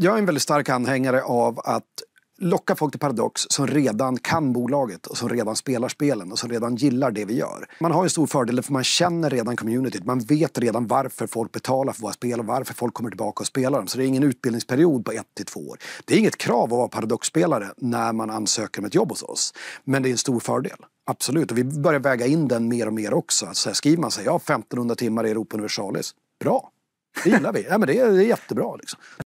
jag är en väldigt stark anhängare av att locka folk till Paradox som redan kan bolaget och som redan spelar spelen och som redan gillar det vi gör. Man har en stor fördel för man känner redan communityt. Man vet redan varför folk betalar för våra spel och varför folk kommer tillbaka och spelar dem. Så det är ingen utbildningsperiod på ett till två år. Det är inget krav att vara Paradox-spelare när man ansöker om ett jobb hos oss. Men det är en stor fördel. Absolut. Och vi börjar väga in den mer och mer också. Alltså skriver man sig, ja 1500 timmar i Europa Universalis. Bra! Det gillar vi. Ja, men det, är, det är jättebra. Liksom.